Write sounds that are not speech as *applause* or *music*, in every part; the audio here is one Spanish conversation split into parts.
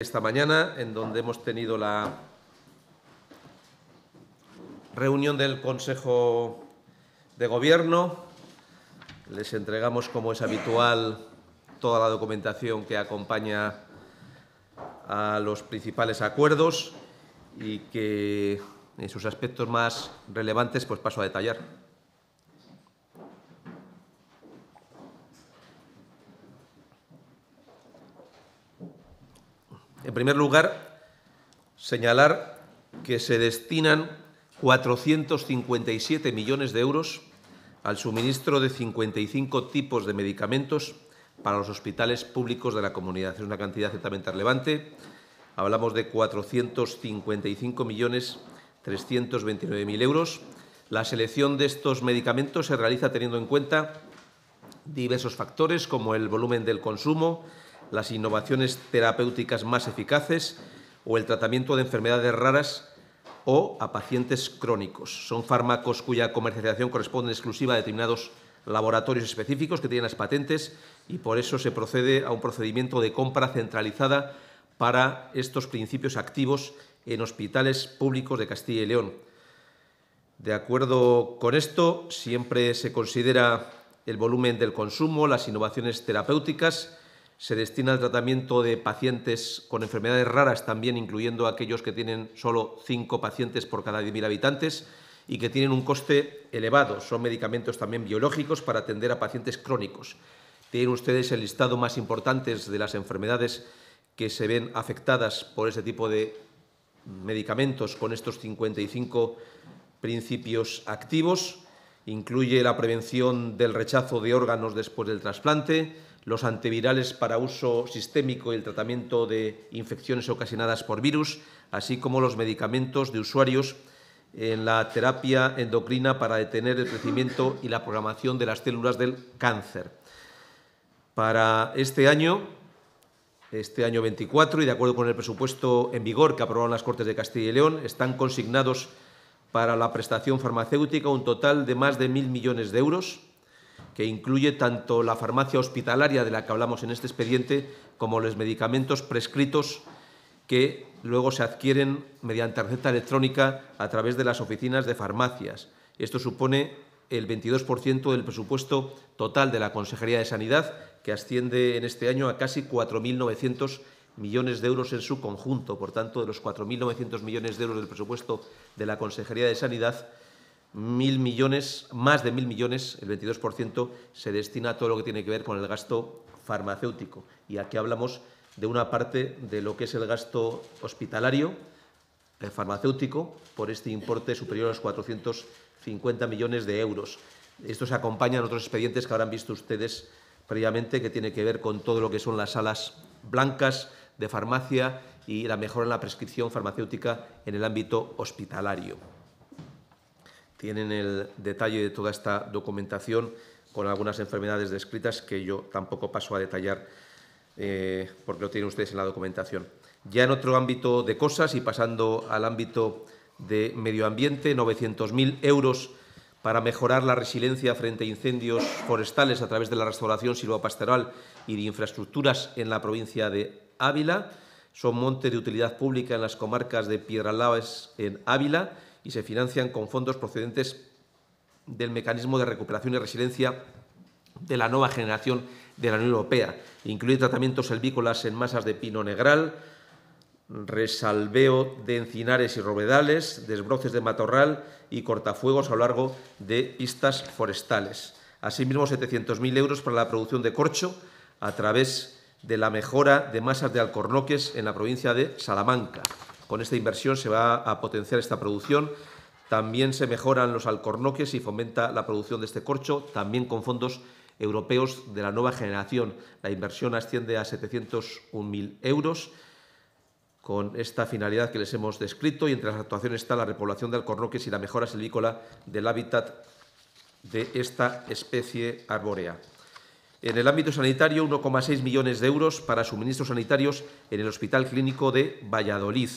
esta mañana, en donde hemos tenido la reunión del Consejo de Gobierno. Les entregamos, como es habitual, toda la documentación que acompaña a los principales acuerdos y que en sus aspectos más relevantes pues paso a detallar. En primer lugar, señalar que se destinan 457 millones de euros al suministro de 55 tipos de medicamentos para los hospitales públicos de la comunidad. Es una cantidad ciertamente relevante. Hablamos de millones 455.329.000 euros. La selección de estos medicamentos se realiza teniendo en cuenta diversos factores como el volumen del consumo, las innovaciones terapéuticas más eficaces o el tratamiento de enfermedades raras o a pacientes crónicos. Son fármacos cuya comercialización corresponde exclusiva a determinados laboratorios específicos que tienen las patentes y por eso se procede a un procedimiento de compra centralizada para estos principios activos en hospitales públicos de Castilla y León. De acuerdo con esto, siempre se considera el volumen del consumo, las innovaciones terapéuticas, se destina al tratamiento de pacientes con enfermedades raras, también incluyendo aquellos que tienen solo cinco pacientes por cada 10.000 habitantes y que tienen un coste elevado. Son medicamentos también biológicos para atender a pacientes crónicos. Tienen ustedes el listado más importante de las enfermedades que se ven afectadas por ese tipo de medicamentos con estos 55 principios activos. Incluye la prevención del rechazo de órganos después del trasplante, los antivirales para uso sistémico y el tratamiento de infecciones ocasionadas por virus, así como los medicamentos de usuarios en la terapia endocrina para detener el crecimiento y la programación de las células del cáncer. Para este año, este año 24, y de acuerdo con el presupuesto en vigor que aprobaron las Cortes de Castilla y León, están consignados para la prestación farmacéutica un total de más de mil millones de euros que incluye tanto la farmacia hospitalaria de la que hablamos en este expediente como los medicamentos prescritos que luego se adquieren mediante receta electrónica a través de las oficinas de farmacias. Esto supone el 22% del presupuesto total de la Consejería de Sanidad, que asciende en este año a casi 4.900 millones de euros en su conjunto. Por tanto, de los 4.900 millones de euros del presupuesto de la Consejería de Sanidad, mil millones, más de mil millones, el 22%, se destina a todo lo que tiene que ver con el gasto farmacéutico. Y aquí hablamos de una parte de lo que es el gasto hospitalario, eh, farmacéutico, por este importe superior a los 450 millones de euros. Esto se acompaña en otros expedientes que habrán visto ustedes previamente, que tiene que ver con todo lo que son las salas blancas de farmacia y la mejora en la prescripción farmacéutica en el ámbito hospitalario tienen el detalle de toda esta documentación con algunas enfermedades descritas que yo tampoco paso a detallar eh, porque lo tienen ustedes en la documentación. Ya en otro ámbito de cosas y pasando al ámbito de medio ambiente, 900.000 euros para mejorar la resiliencia frente a incendios forestales a través de la restauración silvopastoral y de infraestructuras en la provincia de Ávila. Son montes de utilidad pública en las comarcas de Piedralaves en Ávila y se financian con fondos procedentes del mecanismo de recuperación y resiliencia de la nueva generación de la Unión Europea. Incluye tratamientos selvícolas en masas de pino negral, resalveo de encinares y robedales, desbroces de matorral y cortafuegos a lo largo de pistas forestales. Asimismo, 700.000 euros para la producción de corcho a través de la mejora de masas de alcornoques en la provincia de Salamanca. Con esta inversión se va a potenciar esta producción. También se mejoran los alcornoques y fomenta la producción de este corcho, también con fondos europeos de la nueva generación. La inversión asciende a 701.000 euros con esta finalidad que les hemos descrito y entre las actuaciones está la repoblación de alcornoques y la mejora silvícola del hábitat de esta especie arbórea. En el ámbito sanitario, 1,6 millones de euros para suministros sanitarios en el Hospital Clínico de Valladolid.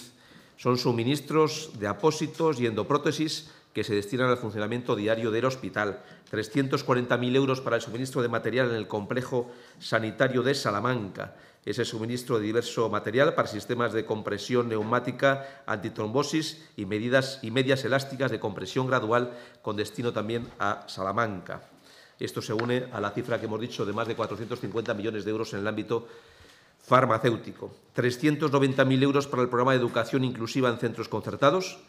Son suministros de apósitos y endoprótesis que se destinan al funcionamiento diario del hospital. 340.000 euros para el suministro de material en el complejo sanitario de Salamanca. el suministro de diverso material para sistemas de compresión neumática, antitrombosis y, medidas, y medias elásticas de compresión gradual con destino también a Salamanca. Esto se une a la cifra que hemos dicho de más de 450 millones de euros en el ámbito farmacéutico, 390.000 euros para el programa de educación inclusiva en centros concertados.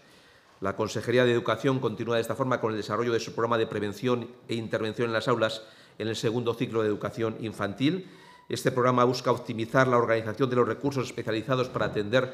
La Consejería de Educación continúa de esta forma con el desarrollo de su programa de prevención e intervención en las aulas en el segundo ciclo de educación infantil. Este programa busca optimizar la organización de los recursos especializados para atender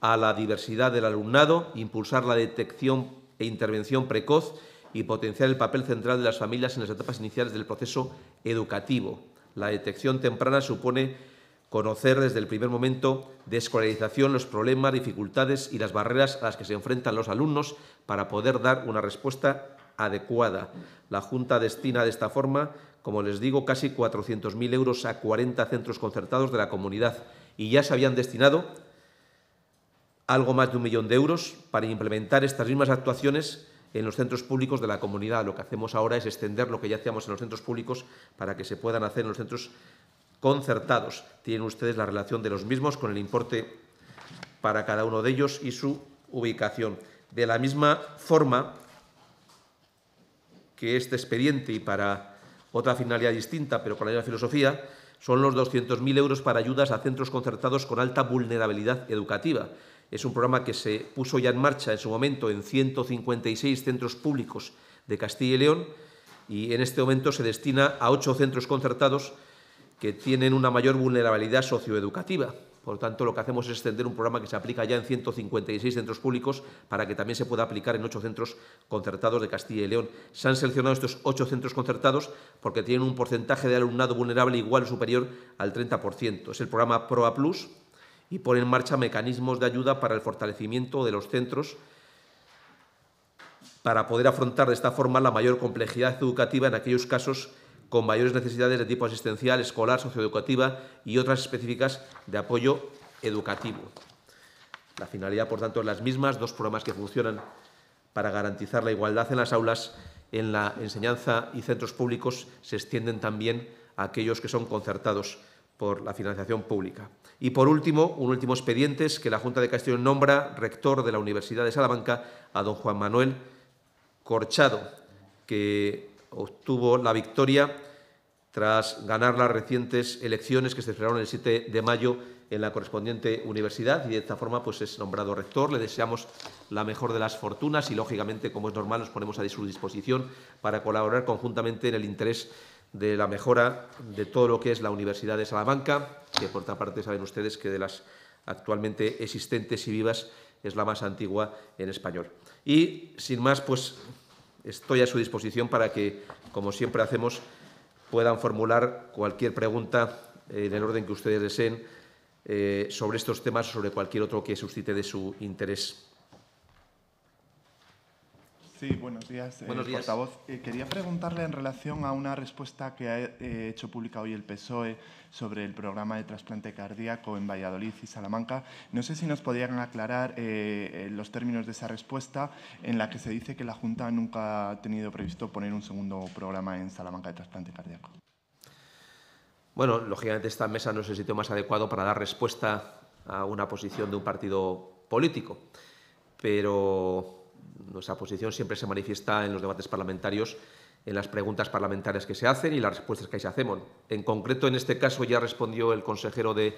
a la diversidad del alumnado, impulsar la detección e intervención precoz y potenciar el papel central de las familias en las etapas iniciales del proceso educativo. La detección temprana supone conocer desde el primer momento de escolarización los problemas, dificultades y las barreras a las que se enfrentan los alumnos para poder dar una respuesta adecuada. La Junta destina de esta forma, como les digo, casi 400.000 euros a 40 centros concertados de la comunidad y ya se habían destinado algo más de un millón de euros para implementar estas mismas actuaciones en los centros públicos de la comunidad. Lo que hacemos ahora es extender lo que ya hacíamos en los centros públicos para que se puedan hacer en los centros concertados. Tienen ustedes la relación de los mismos con el importe para cada uno de ellos y su ubicación. De la misma forma que este expediente y para otra finalidad distinta, pero con la misma filosofía, son los 200.000 euros para ayudas a centros concertados con alta vulnerabilidad educativa. Es un programa que se puso ya en marcha en su momento en 156 centros públicos de Castilla y León y en este momento se destina a ocho centros concertados que tienen una mayor vulnerabilidad socioeducativa. Por lo tanto, lo que hacemos es extender un programa que se aplica ya en 156 centros públicos para que también se pueda aplicar en ocho centros concertados de Castilla y León. Se han seleccionado estos ocho centros concertados porque tienen un porcentaje de alumnado vulnerable igual o superior al 30%. Es el programa PROA Plus y pone en marcha mecanismos de ayuda para el fortalecimiento de los centros para poder afrontar de esta forma la mayor complejidad educativa en aquellos casos con mayores necesidades de tipo asistencial, escolar, socioeducativa y otras específicas de apoyo educativo. La finalidad, por tanto, es las mismas, dos programas que funcionan para garantizar la igualdad en las aulas, en la enseñanza y centros públicos se extienden también a aquellos que son concertados por la financiación pública. Y por último, un último expediente es que la Junta de Castellón nombra rector de la Universidad de Salamanca a don Juan Manuel Corchado, que obtuvo la victoria tras ganar las recientes elecciones que se celebraron el 7 de mayo en la correspondiente universidad y de esta forma pues es nombrado rector. Le deseamos la mejor de las fortunas y lógicamente, como es normal, nos ponemos a su disposición para colaborar conjuntamente en el interés de la mejora de todo lo que es la Universidad de Salamanca, que por otra parte saben ustedes que de las actualmente existentes y vivas es la más antigua en español. Y sin más, pues Estoy a su disposición para que, como siempre hacemos, puedan formular cualquier pregunta eh, en el orden que ustedes deseen eh, sobre estos temas o sobre cualquier otro que suscite de su interés. Sí, buenos días. Eh, buenos días. Portavoz. Eh, quería preguntarle en relación a una respuesta que ha eh, hecho pública hoy el PSOE sobre el programa de trasplante cardíaco en Valladolid y Salamanca. No sé si nos podrían aclarar los términos de esa respuesta en la que se dice que la Junta nunca ha tenido previsto poner un segundo programa en Salamanca de trasplante cardíaco. Bueno, lógicamente esta mesa no es el sitio más adecuado para dar respuesta a una posición de un partido político, pero nuestra posición siempre se manifiesta en los debates parlamentarios, en las preguntas parlamentarias que se hacen y las respuestas que ahí se hacemos. En concreto, en este caso ya respondió el consejero de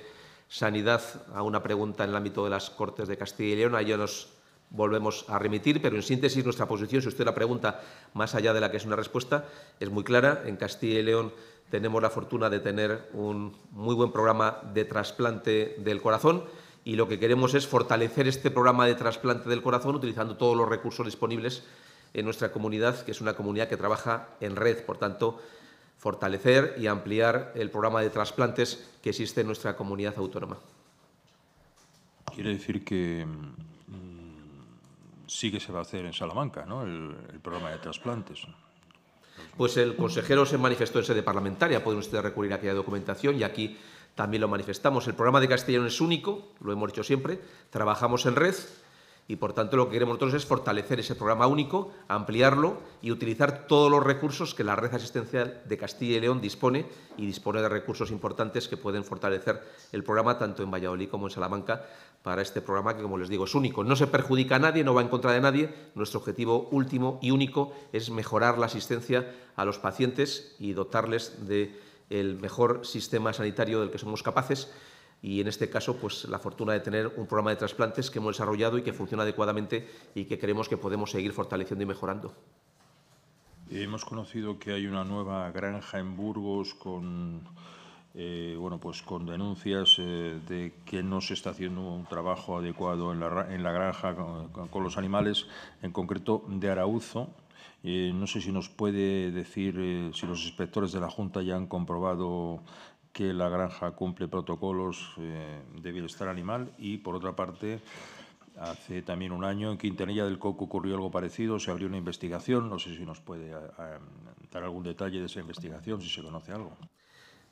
Sanidad a una pregunta en el ámbito de las Cortes de Castilla y León. Ahí ya nos volvemos a remitir, pero en síntesis nuestra posición, si usted la pregunta más allá de la que es una respuesta, es muy clara. En Castilla y León tenemos la fortuna de tener un muy buen programa de trasplante del corazón y lo que queremos es fortalecer este programa de trasplante del corazón utilizando todos los recursos disponibles en nuestra comunidad, que es una comunidad que trabaja en red. Por tanto, fortalecer y ampliar el programa de trasplantes que existe en nuestra comunidad autónoma. Quiere decir que mm, sí que se va a hacer en Salamanca, ¿no? El, el, programa de trasplantes. Pues el consejero se manifestó en sede parlamentaria. Pueden ustedes recurrir a aquella documentación y aquí también lo manifestamos. El programa de Castilla y León es único, lo hemos dicho siempre, trabajamos en red y por tanto lo que queremos nosotros es fortalecer ese programa único, ampliarlo y utilizar todos los recursos que la red asistencial de Castilla y León dispone y dispone de recursos importantes que pueden fortalecer el programa tanto en Valladolid como en Salamanca para este programa que, como les digo, es único. No se perjudica a nadie, no va en contra de nadie. Nuestro objetivo último y único es mejorar la asistencia a los pacientes y dotarles de el mejor sistema sanitario del que somos capaces y en este caso pues la fortuna de tener un programa de trasplantes que hemos desarrollado y que funciona adecuadamente y que creemos que podemos seguir fortaleciendo y mejorando. Hemos conocido que hay una nueva granja en Burgos con eh, bueno, pues con denuncias eh, de que no se está haciendo un trabajo adecuado en la, granja con, con, los animales, en concreto de Arauzo, eh, no sé si nos puede decir eh, si los inspectores de la Junta ya han comprobado que la granja cumple protocolos eh, de bienestar animal y, por otra parte, hace también un año en Quintanilla del Coco ocurrió algo parecido, se abrió una investigación, no sé si nos puede dar algún detalle de esa investigación, si se conoce algo.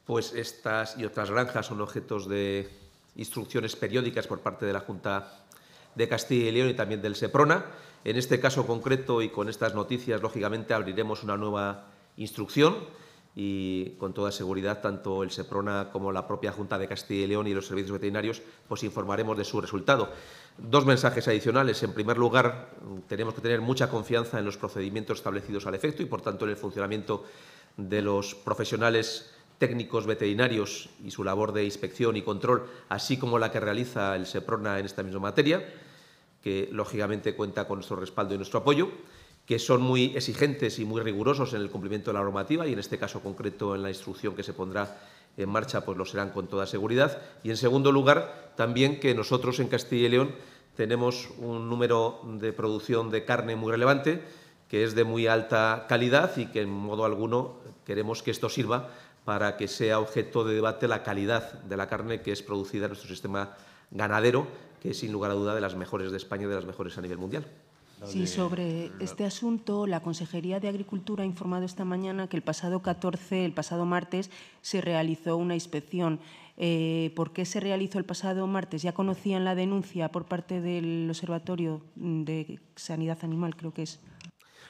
Pues estas y otras granjas son objetos de instrucciones periódicas por parte de la Junta de Castilla y León y también del SEPRONA en este caso concreto y con estas noticias, lógicamente, abriremos una nueva instrucción y con toda seguridad tanto el SEPRONA como la propia Junta de Castilla y León y los servicios veterinarios pues, informaremos de su resultado. Dos mensajes adicionales. En primer lugar, tenemos que tener mucha confianza en los procedimientos establecidos al efecto y, por tanto, en el funcionamiento de los profesionales técnicos veterinarios y su labor de inspección y control, así como la que realiza el SEPRONA en esta misma materia que lógicamente cuenta con nuestro respaldo y nuestro apoyo, que son muy exigentes y muy rigurosos en el cumplimiento de la normativa y en este caso concreto en la instrucción que se pondrá en marcha, pues lo serán con toda seguridad. Y en segundo lugar, también que nosotros en Castilla y León tenemos un número de producción de carne muy relevante, que es de muy alta calidad y que en modo alguno queremos que esto sirva para que sea objeto de debate la calidad de la carne que es producida en nuestro sistema ganadero que es sin lugar a duda de las mejores de España y de las mejores a nivel mundial. Sí, sobre este asunto, la Consejería de Agricultura ha informado esta mañana que el pasado 14, el pasado martes, se realizó una inspección. Eh, ¿Por qué se realizó el pasado martes? Ya conocían la denuncia por parte del Observatorio de Sanidad Animal, creo que es.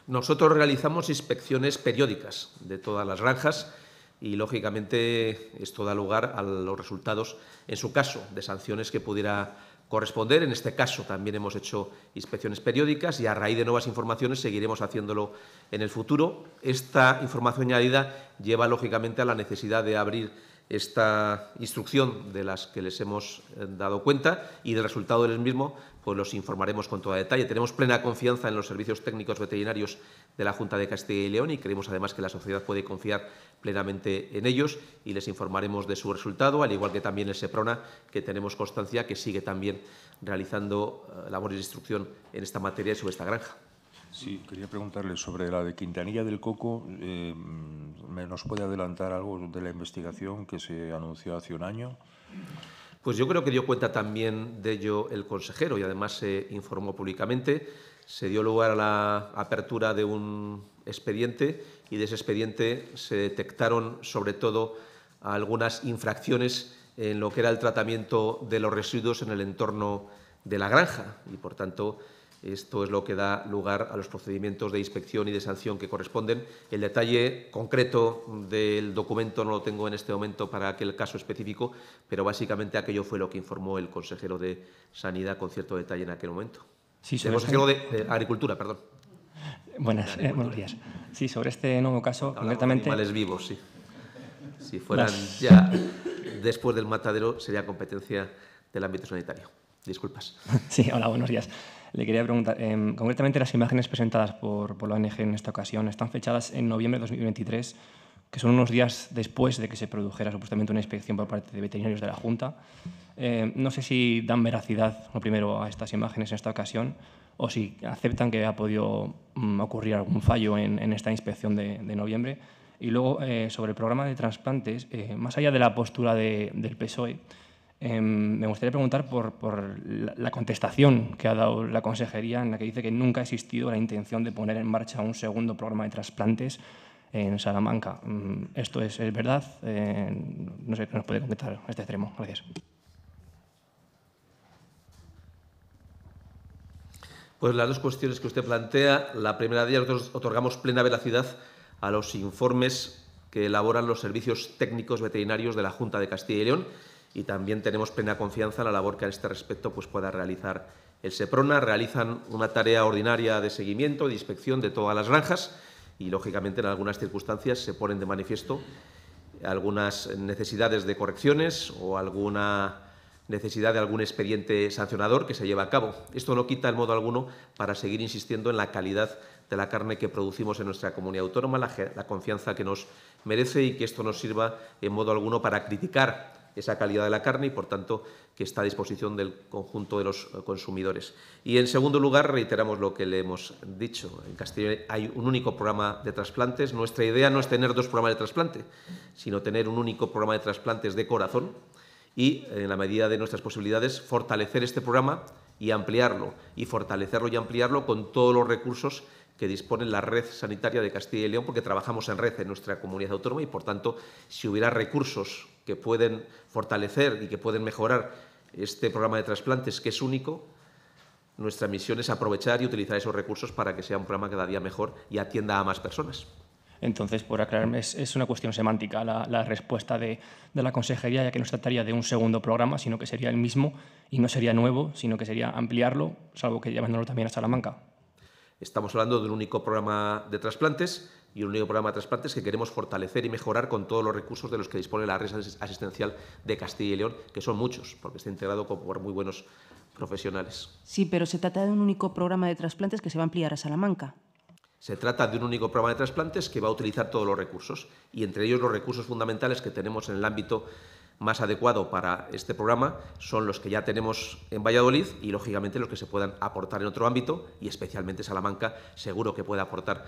Nosotros realizamos inspecciones periódicas de todas las granjas y, lógicamente, esto da lugar a los resultados, en su caso, de sanciones que pudiera corresponder. En este caso también hemos hecho inspecciones periódicas y a raíz de nuevas informaciones seguiremos haciéndolo en el futuro. Esta información añadida lleva lógicamente a la necesidad de abrir esta instrucción de las que les hemos eh, dado cuenta y del resultado del mismo, pues los informaremos con todo detalle. Tenemos plena confianza en los servicios técnicos veterinarios de la Junta de Castilla y León y creemos además que la sociedad puede confiar plenamente en ellos y les informaremos de su resultado, al igual que también el SEPRONA, que tenemos constancia que sigue también realizando eh, labores de instrucción en esta materia y sobre esta granja. Sí, quería preguntarle sobre la de Quintanilla del Coco. Eh, ¿Nos puede adelantar algo de la investigación que se anunció hace un año? Pues yo creo que dio cuenta también de ello el consejero y además se informó públicamente. Se dio lugar a la apertura de un expediente y de ese expediente se detectaron sobre todo algunas infracciones en lo que era el tratamiento de los residuos en el entorno de la granja y por tanto esto es lo que da lugar a los procedimientos de inspección y de sanción que corresponden. El detalle concreto del documento no lo tengo en este momento para aquel caso específico, pero básicamente aquello fue lo que informó el consejero de Sanidad con cierto detalle en aquel momento. Sí, consejero de, Agricultura, perdón. Buenas, eh, buenos días. Sí, sobre este nuevo caso, concretamente. animales vivos, sí. Si fueran ya después del matadero, sería competencia del ámbito sanitario. Disculpas. *laughs* Sí, hola, buenos días. Le quería preguntar, em, concretamente las imágenes presentadas por, por la ONG en esta ocasión están fechadas en noviembre de 2023, que son unos días después de que se produjera supuestamente una inspección por parte de veterinarios de la Junta. Em, no sé si dan veracidad, lo primero, a estas imágenes en esta ocasión o si aceptan que ha podido mm, ocurrir algún fallo en, esta inspección de, noviembre. Y luego, eh, sobre el programa de trasplantes, eh, más allá de la postura del PSOE, Em, me gustaría preguntar por, la contestación que ha dado la consejería en la que dice que nunca ha existido la intención de poner en marcha un segundo programa de trasplantes en Salamanca. Mm, ¿Esto es, verdad? Eh, no sé, qué ¿nos puede contestar este extremo? Gracias. Pues las dos cuestiones que usted plantea, la primera de ellas, nosotros otorgamos plena velocidad a los informes que elaboran los servicios técnicos veterinarios de la Junta de Castilla y León y también tenemos plena confianza en la labor que a este respecto pues, pueda realizar el SEPRONA. Realizan una tarea ordinaria de seguimiento, de inspección de todas las granjas y, lógicamente, en algunas circunstancias se ponen de manifiesto algunas necesidades de correcciones o alguna necesidad de algún expediente sancionador que se lleva a cabo. Esto no quita en modo alguno para seguir insistiendo en la calidad de la carne que producimos en nuestra comunidad autónoma, la, la confianza que nos merece y que esto nos sirva en modo alguno para criticar esa calidad de la carne y, por tanto, que está a disposición del conjunto de los eh, consumidores. Y, en segundo lugar, reiteramos lo que le hemos dicho. En Castilla: hay un único programa de trasplantes. Nuestra idea no es tener dos programas de trasplante, sino tener un único programa de trasplantes de corazón y, en la medida de nuestras posibilidades, fortalecer este programa y ampliarlo, y fortalecerlo y ampliarlo con todos los recursos que dispone la red sanitaria de Castilla y León, porque trabajamos en red en nuestra comunidad autónoma y, por tanto, si hubiera recursos que pueden fortalecer y que pueden mejorar este programa de trasplantes, que es único, nuestra misión es aprovechar y utilizar esos recursos para que sea un programa cada día mejor y atienda a más personas. Entonces, por aclararme, es, una cuestión semántica la, respuesta de, la consejería, ya que no se trataría de un segundo programa, sino que sería el mismo y no sería nuevo, sino que sería ampliarlo, salvo que llevándolo también a Salamanca. Estamos hablando de un único programa de trasplantes y un único programa de trasplantes que queremos fortalecer y mejorar con todos los recursos de los que dispone la red asistencial de Castilla y León, que son muchos, porque está integrado por muy buenos profesionales. Sí, pero se trata de un único programa de trasplantes que se va a ampliar a Salamanca. Se trata de un único programa de trasplantes que va a utilizar todos los recursos y entre ellos los recursos fundamentales que tenemos en el ámbito más adecuado para este programa son los que ya tenemos en Valladolid y lógicamente los que se puedan aportar en otro ámbito y especialmente Salamanca seguro que puede aportar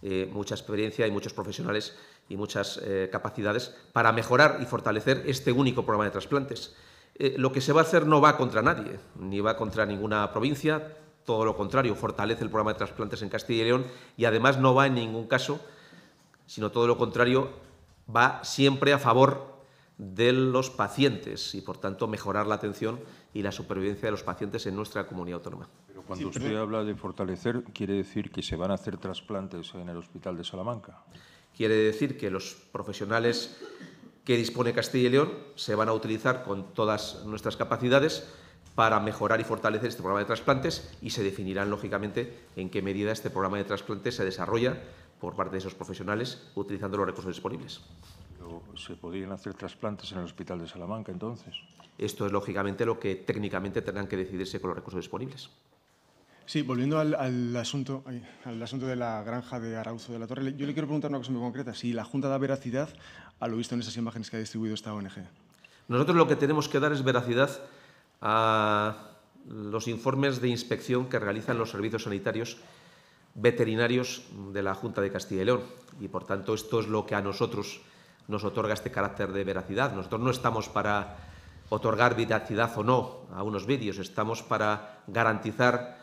eh, mucha experiencia y muchos profesionales y muchas eh, capacidades para mejorar y fortalecer este único programa de trasplantes. Eh, lo que se va a hacer no va contra nadie, ni va contra ninguna provincia, todo lo contrario, fortalece el programa de trasplantes en Castilla y León y además no va en ningún caso, sino todo lo contrario, va siempre a favor de los pacientes y por tanto mejorar la atención y la supervivencia de los pacientes en nuestra comunidad autónoma. Pero cuando usted habla de fortalecer, ¿quiere decir que se van a hacer trasplantes en el Hospital de Salamanca? Quiere decir que los profesionales que dispone Castilla y León se van a utilizar con todas nuestras capacidades para mejorar y fortalecer este programa de trasplantes y se definirán, lógicamente, en qué medida este programa de trasplantes se desarrolla por parte de esos profesionales utilizando los recursos disponibles. ¿Se podrían hacer trasplantes en el Hospital de Salamanca entonces? Esto es lógicamente lo que técnicamente tendrán que decidirse con los recursos disponibles. Sí, volviendo al, asunto, al asunto de la granja de Arauzo de la Torre, yo le quiero preguntar una cosa muy concreta, si la Junta da veracidad a lo visto en esas imágenes que ha distribuido esta ONG. Nosotros lo que tenemos que dar es veracidad a los informes de inspección que realizan los servicios sanitarios veterinarios de la Junta de Castilla y León. Y por tanto, esto es lo que a nosotros nos otorga este carácter de veracidad. Nosotros no estamos para otorgar veracidad o no a unos vídeos, estamos para garantizar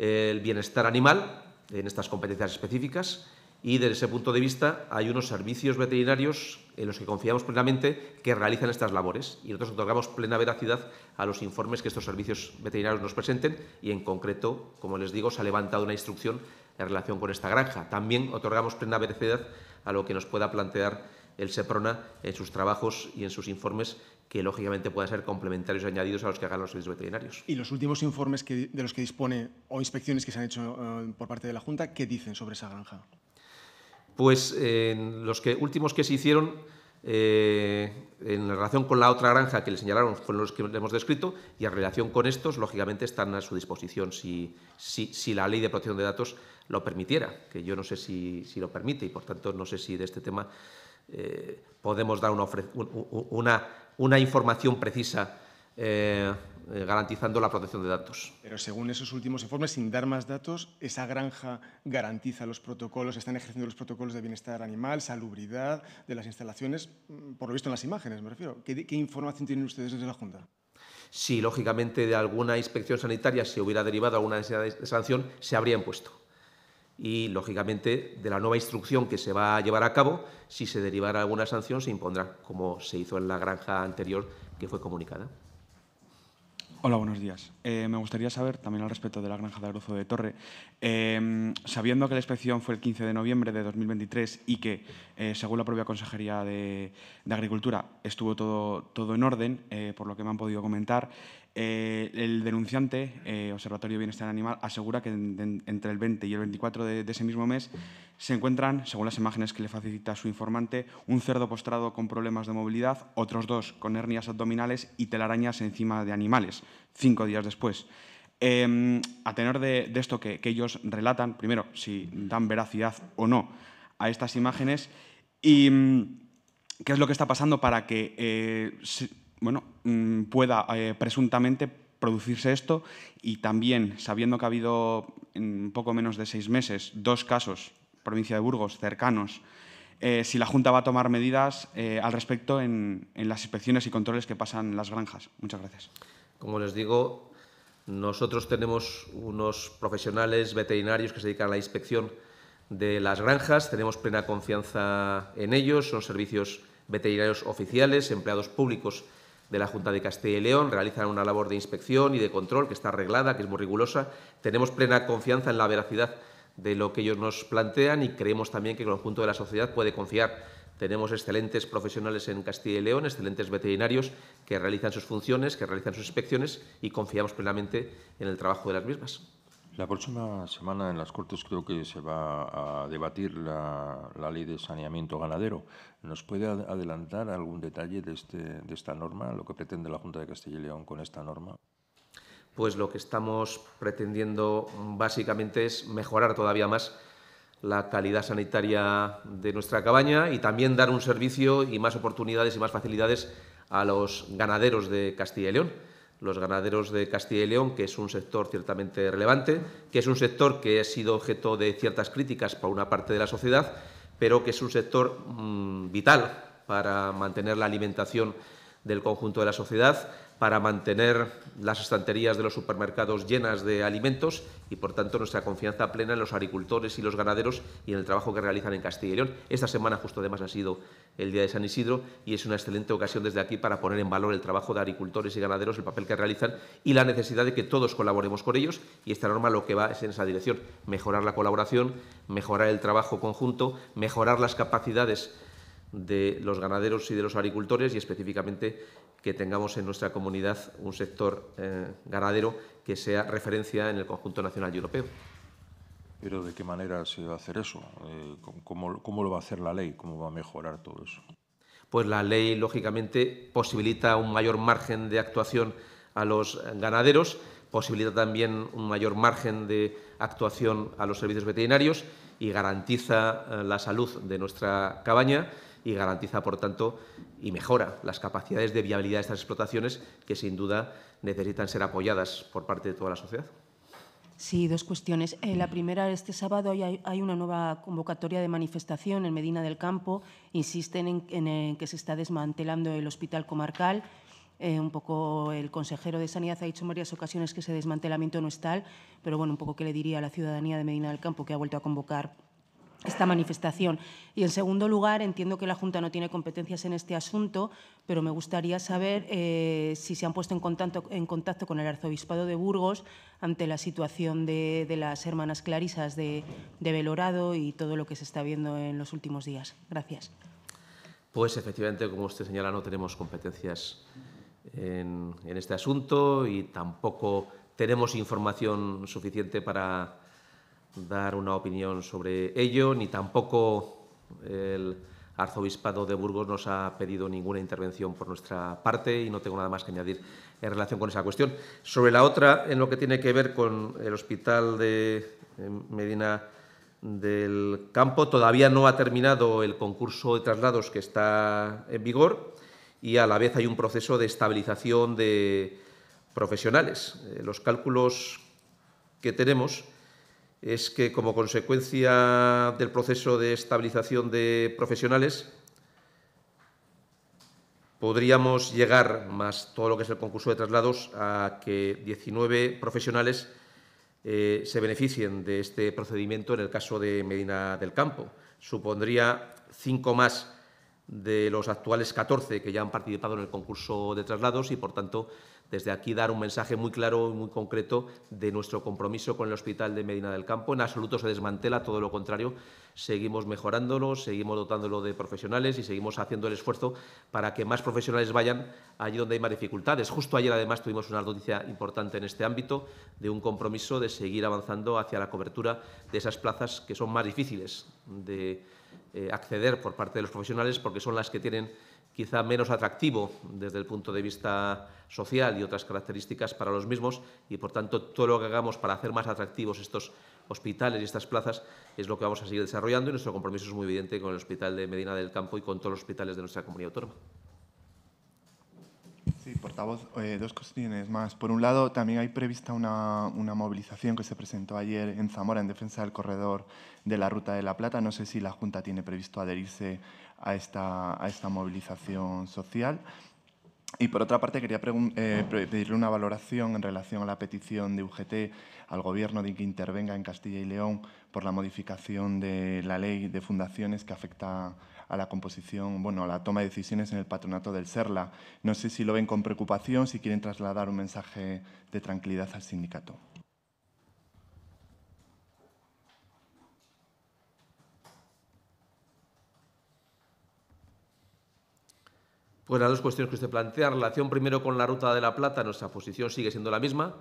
el bienestar animal en estas competencias específicas y desde ese punto de vista hay unos servicios veterinarios en los que confiamos plenamente que realizan estas labores y nosotros otorgamos plena veracidad a los informes que estos servicios veterinarios nos presenten y en concreto, como les digo, se ha levantado una instrucción en relación con esta granja. También otorgamos plena veracidad a lo que nos pueda plantear el SEPRONA en sus trabajos y en sus informes que lógicamente puedan ser complementarios añadidos a los que hagan los servicios veterinarios. ¿Y los últimos informes de los que dispone o inspecciones que se han hecho eh, por parte de la Junta, qué dicen sobre esa granja? Pues los últimos que se hicieron eh, en relación con la otra granja que le señalaron fueron los que le hemos descrito y en relación con estos, lógicamente, están a su disposición si, la ley de protección de datos lo permitiera, que yo no sé si, si lo permite y, por tanto, no sé si de este tema eh, podemos dar una, una, una información precisa eh, eh, garantizando la protección de datos. Pero según esos últimos informes, sin dar más datos, esa granja garantiza los protocolos, están ejerciendo los protocolos de bienestar animal, salubridad de las instalaciones, mm, por lo visto en las imágenes, me refiero. ¿Qué, información tienen ustedes desde la Junta? Si, lógicamente, de alguna inspección sanitaria se hubiera derivado alguna necesidad de sanción, se habría impuesto y, lógicamente, de la nueva instrucción que se va a llevar a cabo, si se derivara alguna sanción, se impondrá, como se hizo en la granja anterior que fue comunicada. Hola, buenos días. Eh, me gustaría saber, también al respecto de la granja de Agrozo de Torre, Em, sabiendo que la inspección fue el 15 de noviembre de 2023 y que, eh, según la propia Consejería de, Agricultura, estuvo todo, en orden, eh, por lo que me han podido comentar, eh, el denunciante, Observatorio Bienestar Animal, asegura que entre el 20 y el 24 de, ese mismo mes se encuentran, según las imágenes que le facilita su informante, un cerdo postrado con problemas de movilidad, otros dos con hernias abdominales y telarañas encima de animales, cinco días después. Em, a tener de, esto que, ellos relatan, primero, si dan veracidad o no a estas imágenes y mm, qué es lo que está pasando para que eh, bueno, mm, pueda eh, presuntamente producirse esto y también sabiendo que ha habido en poco menos de seis meses dos casos, provincia de Burgos, cercanos, eh, si la Junta va a tomar medidas al respecto en, en las inspecciones y controles que pasan las granjas. Muchas gracias. Como les digo, nosotros tenemos unos profesionales veterinarios que se dedican a la inspección de las granjas, tenemos plena confianza en ellos, son servicios veterinarios oficiales, empleados públicos de la Junta de Castilla y León, realizan una labor de inspección y de control que está arreglada, que es muy rigurosa. Tenemos plena confianza en la veracidad de lo que ellos nos plantean y creemos también que el conjunto de la sociedad puede confiar tenemos excelentes profesionales en Castilla y León, excelentes veterinarios que realizan sus funciones, que realizan sus inspecciones y confiamos plenamente en el trabajo de las mismas. La próxima semana en las Cortes creo que se va a debatir la, ley de saneamiento ganadero. ¿Nos puede adelantar algún detalle este, de esta norma, lo que pretende la Junta de Castilla y León con esta norma? Pues lo que estamos pretendiendo básicamente es mejorar todavía más la calidad sanitaria de nuestra cabaña y también dar un servicio y más oportunidades y más facilidades a los ganaderos de Castilla y León. Los ganaderos de Castilla y León, que es un sector ciertamente relevante, que es un sector que ha sido objeto de ciertas críticas por una parte de la sociedad, pero que es un sector mm, vital para mantener la alimentación del conjunto de la sociedad, para mantener las estanterías de los supermercados llenas de alimentos y, por tanto, nuestra confianza plena en los agricultores y los ganaderos y en el trabajo que realizan en Castilla y León. Esta semana, justo además, ha sido el Día de San Isidro y es una excelente ocasión desde aquí para poner en valor el trabajo de agricultores y ganaderos, el papel que realizan y la necesidad de que todos colaboremos con ellos. Y esta norma lo que va es en esa dirección, mejorar la colaboración, mejorar el trabajo conjunto, mejorar las capacidades de los ganaderos y de los agricultores y específicamente que tengamos en nuestra comunidad un sector eh, ganadero que sea referencia en el conjunto nacional y europeo. Pero ¿de qué manera se va a hacer eso? Eh, ¿cómo, lo va a hacer la ley? ¿Cómo va a mejorar todo eso? Pues la ley, lógicamente, posibilita un mayor margen de actuación a los ganaderos, posibilita también un mayor margen de actuación a los servicios veterinarios y garantiza eh, la salud de nuestra cabaña y garantiza, por tanto, y mejora las capacidades de viabilidad de estas explotaciones que, sin duda, necesitan ser apoyadas por parte de toda la sociedad. Sí, dos cuestiones. Eh, la primera, este sábado hay, una nueva convocatoria de manifestación en Medina del Campo. Insisten en, que se está desmantelando el hospital comarcal. Eh, un poco el consejero de Sanidad ha dicho en varias ocasiones que ese desmantelamiento no es tal, pero bueno, un poco qué le diría a la ciudadanía de Medina del Campo que ha vuelto a convocar esta manifestación. Y en segundo lugar, entiendo que la Junta no tiene competencias en este asunto, pero me gustaría saber eh, si se han puesto en contacto, en contacto, con el Arzobispado de Burgos ante la situación de, las hermanas clarisas de, Belorado y todo lo que se está viendo en los últimos días. Gracias. Pues efectivamente, como usted señala, no tenemos competencias en este asunto y tampoco tenemos información suficiente para dar una opinión sobre ello, ni tampoco el Arzobispado de Burgos nos ha pedido ninguna intervención por nuestra parte y no tengo nada más que añadir en relación con esa cuestión. Sobre la otra, en lo que tiene que ver con el hospital de eh, Medina del Campo, todavía no ha terminado el concurso de traslados que está en vigor y a la vez hay un proceso de estabilización de profesionales. Eh, los cálculos que tenemos es que como consecuencia del proceso de estabilización de profesionales, podríamos llegar, más todo lo que es el concurso de traslados, a que 19 profesionales eh, se beneficien de este procedimiento en el caso de Medina del Campo. Supondría cinco más de los actuales 14 que ya han participado en el concurso de traslados y, por tanto, desde aquí dar un mensaje muy claro y muy concreto de nuestro compromiso con el Hospital de Medina del Campo. En absoluto se desmantela, todo lo contrario, seguimos mejorándolo, seguimos dotándolo de profesionales y seguimos haciendo el esfuerzo para que más profesionales vayan allí donde hay más dificultades. Justo ayer, además, tuvimos una noticia importante en este ámbito de un compromiso de seguir avanzando hacia la cobertura de esas plazas que son más difíciles de eh, acceder por parte de los profesionales porque son las que tienen quizá menos atractivo desde el punto de vista social y otras características para los mismos y por tanto todo lo que hagamos para hacer más atractivos estos hospitales y estas plazas es lo que vamos a seguir desarrollando y nuestro compromiso es muy evidente con el Hospital de Medina del Campo y con todos los hospitales de nuestra comunidad autónoma. Sí, portavoz, eh, dos cuestiones más. Por un lado, también hay prevista una, movilización que se presentó ayer en Zamora en defensa del corredor de la Ruta de la Plata. No sé si la Junta tiene previsto adherirse a esta, a esta movilización social. Y por otra parte, quería eh, pedirle una valoración en relación a la petición de UGT al Gobierno de que intervenga en Castilla y León por la modificación de la ley de fundaciones que afecta a la composición, bueno, a la toma de decisiones en el patronato del SERLA. No sé si lo ven con preocupación, si quieren trasladar un mensaje de tranquilidad al sindicato. Pues las dos cuestiones que usted plantea, en relación primero con la Ruta de la Plata, nuestra posición sigue siendo la misma,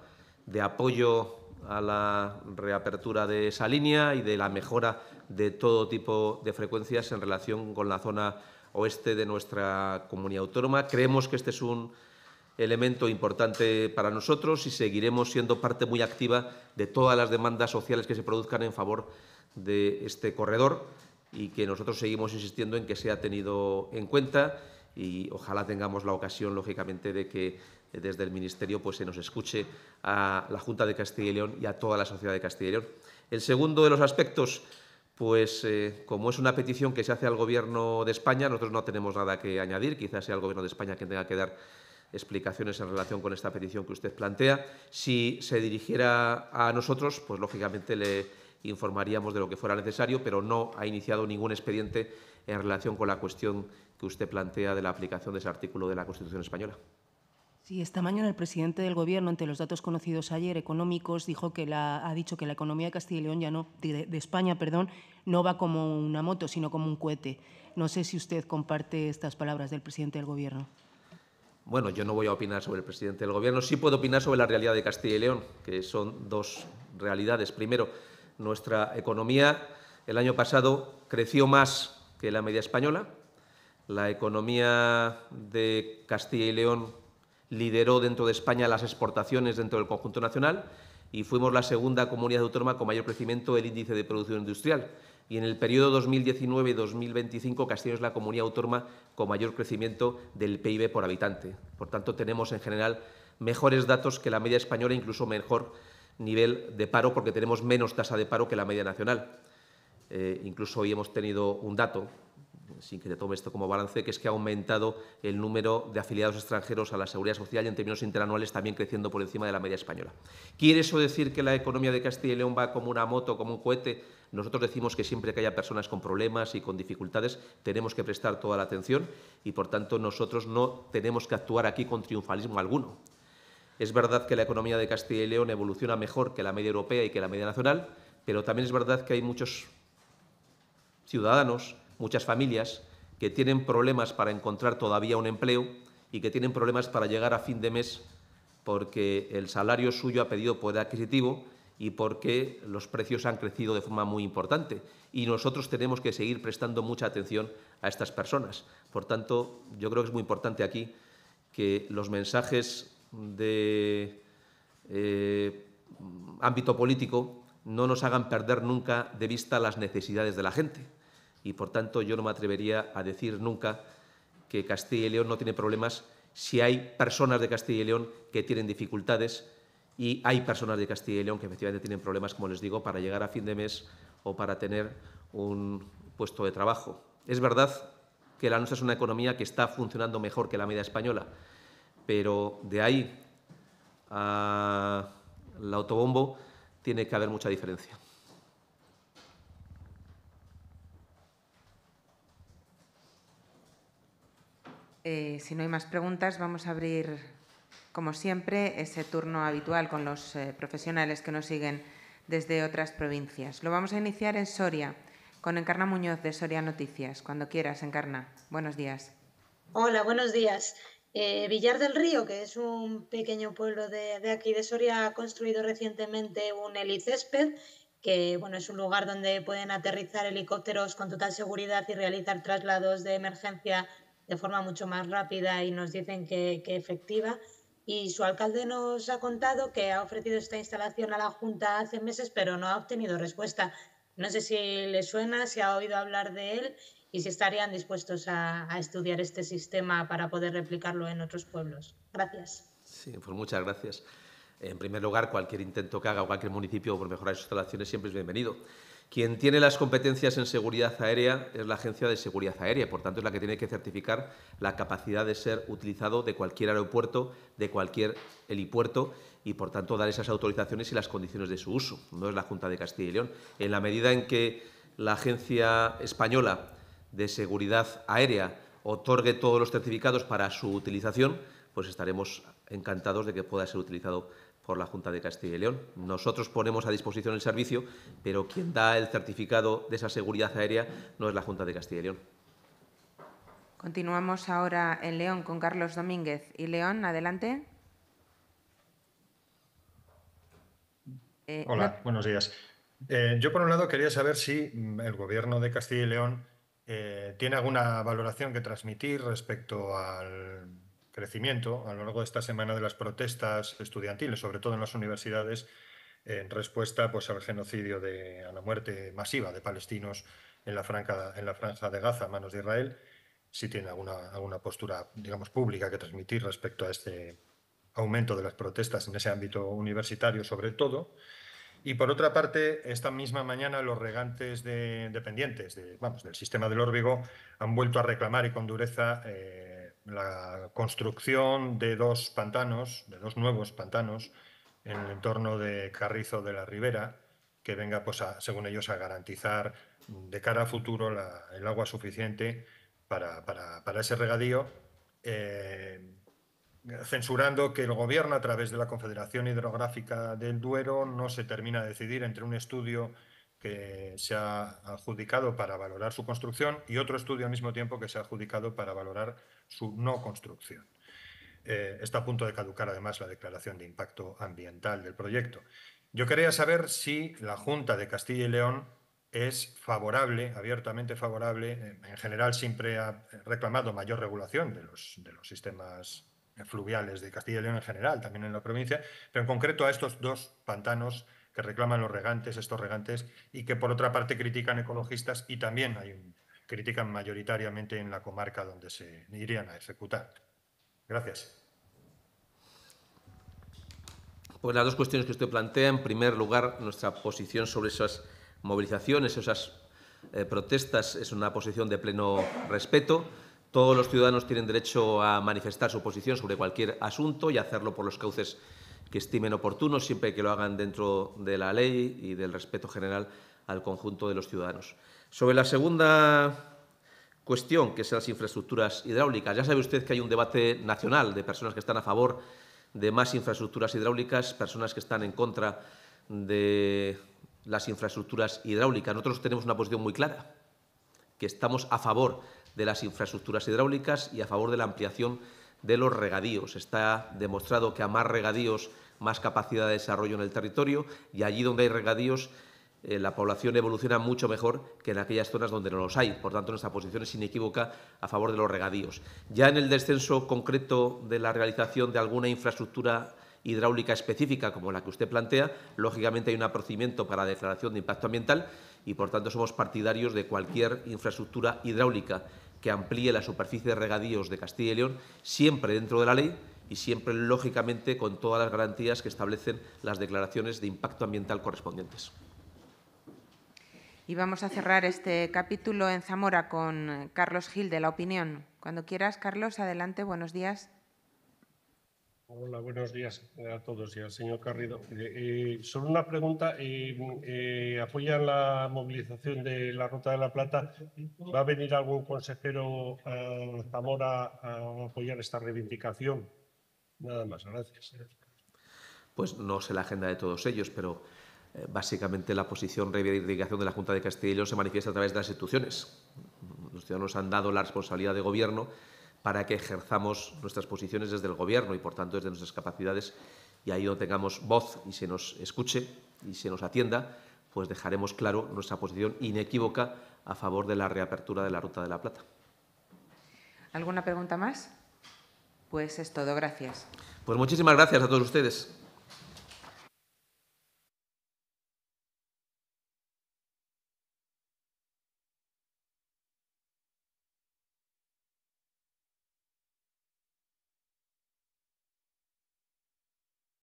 de apoyo a la reapertura de esa línea y de la mejora de todo tipo de frecuencias en relación con la zona oeste de nuestra comunidad autónoma. Creemos que este es un elemento importante para nosotros y seguiremos siendo parte muy activa de todas las demandas sociales que se produzcan en favor de este corredor y que nosotros seguimos insistiendo en que sea tenido en cuenta y ojalá tengamos la ocasión, lógicamente, de que desde el Ministerio pues, se nos escuche a la Junta de Castilla y León y a toda la sociedad de Castilla y León. El segundo de los aspectos pues eh, como es una petición que se hace al Gobierno de España, nosotros no tenemos nada que añadir, quizás sea el Gobierno de España quien tenga que dar explicaciones en relación con esta petición que usted plantea. Si se dirigiera a nosotros, pues lógicamente le informaríamos de lo que fuera necesario, pero no ha iniciado ningún expediente en relación con la cuestión que usted plantea de la aplicación de ese artículo de la Constitución española. Sí, esta mañana el presidente del Gobierno, ante los datos conocidos ayer económicos, dijo que la, ha dicho que la economía de Castilla y León ya no, de, España, perdón, no va como una moto, sino como un cohete. No sé si usted comparte estas palabras del presidente del Gobierno. Bueno, yo no voy a opinar sobre el presidente del Gobierno. Sí puedo opinar sobre la realidad de Castilla y León, que son dos realidades. Primero, nuestra economía el año pasado creció más que la media española. La economía de Castilla y León lideró dentro de España las exportaciones dentro del conjunto nacional y fuimos la segunda comunidad autónoma con mayor crecimiento del índice de producción industrial. Y en el periodo 2019-2025 Castillo es la comunidad autónoma con mayor crecimiento del PIB por habitante. Por tanto, tenemos en general mejores datos que la media española, incluso mejor nivel de paro, porque tenemos menos tasa de paro que la media nacional. Eh, incluso hoy hemos tenido un dato sin que tome esto como balance, que es que ha aumentado el número de afiliados extranjeros a la seguridad social y en términos interanuales también creciendo por encima de la media española. ¿Quiere eso decir que la economía de Castilla y León va como una moto, como un cohete? Nosotros decimos que siempre que haya personas con problemas y con dificultades tenemos que prestar toda la atención y, por tanto, nosotros no tenemos que actuar aquí con triunfalismo alguno. Es verdad que la economía de Castilla y León evoluciona mejor que la media europea y que la media nacional, pero también es verdad que hay muchos ciudadanos muchas familias que tienen problemas para encontrar todavía un empleo y que tienen problemas para llegar a fin de mes porque el salario suyo ha pedido poder adquisitivo y porque los precios han crecido de forma muy importante. Y nosotros tenemos que seguir prestando mucha atención a estas personas. Por tanto, yo creo que es muy importante aquí que los mensajes de eh, ámbito político no nos hagan perder nunca de vista las necesidades de la gente y por tanto yo no me atrevería a decir nunca que Castilla y León no tiene problemas si hay personas de Castilla y León que tienen dificultades y hay personas de Castilla y León que efectivamente tienen problemas, como les digo, para llegar a fin de mes o para tener un puesto de trabajo. Es verdad que la nuestra es una economía que está funcionando mejor que la media española, pero de ahí al autobombo tiene que haber mucha diferencia. Eh, si no hay más preguntas, vamos a abrir, como siempre, ese turno habitual con los eh, profesionales que nos siguen desde otras provincias. Lo vamos a iniciar en Soria, con Encarna Muñoz de Soria Noticias. Cuando quieras, Encarna. Buenos días. Hola, buenos días. Eh, Villar del Río, que es un pequeño pueblo de, aquí de Soria, ha construido recientemente un helicésped que bueno, es un lugar donde pueden aterrizar helicópteros con total seguridad y realizar traslados de emergencia de forma mucho más rápida y nos dicen que, efectiva. Y su alcalde nos ha contado que ha ofrecido esta instalación a la Junta hace meses, pero no ha obtenido respuesta. No sé si le suena, si ha oído hablar de él y si estarían dispuestos a, a, estudiar este sistema para poder replicarlo en otros pueblos. Gracias. Sí, pues muchas gracias. En primer lugar, cualquier intento que haga cualquier municipio por mejorar sus instalaciones siempre es bienvenido. Quien tiene las competencias en seguridad aérea es la Agencia de Seguridad Aérea, por tanto es la que tiene que certificar la capacidad de ser utilizado de cualquier aeropuerto, de cualquier helipuerto y por tanto dar esas autorizaciones y las condiciones de su uso. No es la Junta de Castilla y León. En la medida en que la Agencia Española de Seguridad Aérea otorgue todos los certificados para su utilización, pues estaremos encantados de que pueda ser utilizado por la Junta de Castilla y León. Nosotros ponemos a disposición el servicio, pero quien da el certificado de esa seguridad aérea no es la Junta de Castilla y León. Continuamos ahora en León con Carlos Domínguez. Y León, adelante. Eh, Hola, buenos días. Eh, yo, por un lado, quería saber si mm, el Gobierno de Castilla y León eh, tiene alguna valoración que transmitir respecto al crecimiento a lo largo de esta semana de las protestas estudiantiles, sobre todo en las universidades, en respuesta pues, al genocidio, de, a la muerte masiva de palestinos en la, franca, en la franja de Gaza a manos de Israel, si tiene alguna, alguna postura, digamos, pública que transmitir respecto a este aumento de las protestas en ese ámbito universitario, sobre todo. Y por otra parte, esta misma mañana los regantes de, dependientes de, vamos, del sistema del órbigo han vuelto a reclamar y con dureza eh, la construcción de dos pantanos, de dos nuevos pantanos, en el entorno de Carrizo de la Ribera, que venga, pues, según ellos, a garantizar de cara a futuro el agua suficiente para, ese regadío, eh, censurando que el gobierno, a través de la Confederación Hidrográfica del Duero, no se termina de decidir entre un estudio que se ha adjudicado para valorar su construcción y otro estudio al mismo tiempo que se ha adjudicado para valorar su no construcción. Eh, está a punto de caducar además la declaración de impacto ambiental del proyecto. Yo quería saber si la Junta de Castilla y León es favorable, abiertamente favorable, en general siempre ha reclamado mayor regulación de los, de los sistemas fluviales de Castilla y León en general, también en la provincia, pero en concreto a estos dos pantanos reclaman los regantes, estos regantes, y que por otra parte critican ecologistas y también hay un, critican mayoritariamente en la comarca donde se irían a ejecutar. Gracias. Pues las dos cuestiones que usted plantea, en primer lugar, nuestra posición sobre esas movilizaciones, esas eh, protestas, es una posición de pleno respeto. Todos los ciudadanos tienen derecho a manifestar su posición sobre cualquier asunto y hacerlo por los cauces que estimen oportuno, siempre que lo hagan dentro de la ley y del respeto general al conjunto de los ciudadanos. Sobre la segunda cuestión, que son las infraestructuras hidráulicas, ya sabe usted que hay un debate nacional de personas que están a favor de más infraestructuras hidráulicas, personas que están en contra de las infraestructuras hidráulicas. Nosotros tenemos una posición muy clara, que estamos a favor de las infraestructuras hidráulicas y a favor de la ampliación de los regadíos. Está demostrado que a más regadíos, más capacidad de desarrollo en el territorio y allí donde hay regadíos, eh, la población evoluciona mucho mejor que en aquellas zonas donde no los hay. Por tanto, nuestra posición es inequívoca a favor de los regadíos. Ya en el descenso concreto de la realización de alguna infraestructura hidráulica específica como la que usted plantea, lógicamente hay un procedimiento para declaración de impacto ambiental y, por tanto, somos partidarios de cualquier infraestructura hidráulica que amplíe la superficie de regadíos de Castilla y León, siempre dentro de la ley y siempre, lógicamente, con todas las garantías que establecen las declaraciones de impacto ambiental correspondientes. Y vamos a cerrar este capítulo en Zamora con eh, Carlos Gil de La Opinión. Cuando quieras, Carlos, adelante, buenos días. Hola, buenos días a todos y al señor Carrido. Eh, eh, solo una pregunta. Eh, eh, ¿Apoyan la movilización de la Ruta de la Plata? ¿Va a venir algún consejero eh, Zamora a apoyar esta reivindicación? Nada más, gracias. Pues no sé la agenda de todos ellos, pero básicamente la posición reivindicación de la Junta de Castilla se manifiesta a través de las instituciones. Los ciudadanos han dado la responsabilidad de gobierno para que ejerzamos nuestras posiciones desde el Gobierno y, por tanto, desde nuestras capacidades. Y ahí donde tengamos voz y se nos escuche y se nos atienda, pues dejaremos claro nuestra posición inequívoca a favor de la reapertura de la Ruta de la Plata. ¿Alguna pregunta más? Pues es todo. Gracias. Pues muchísimas gracias a todos ustedes.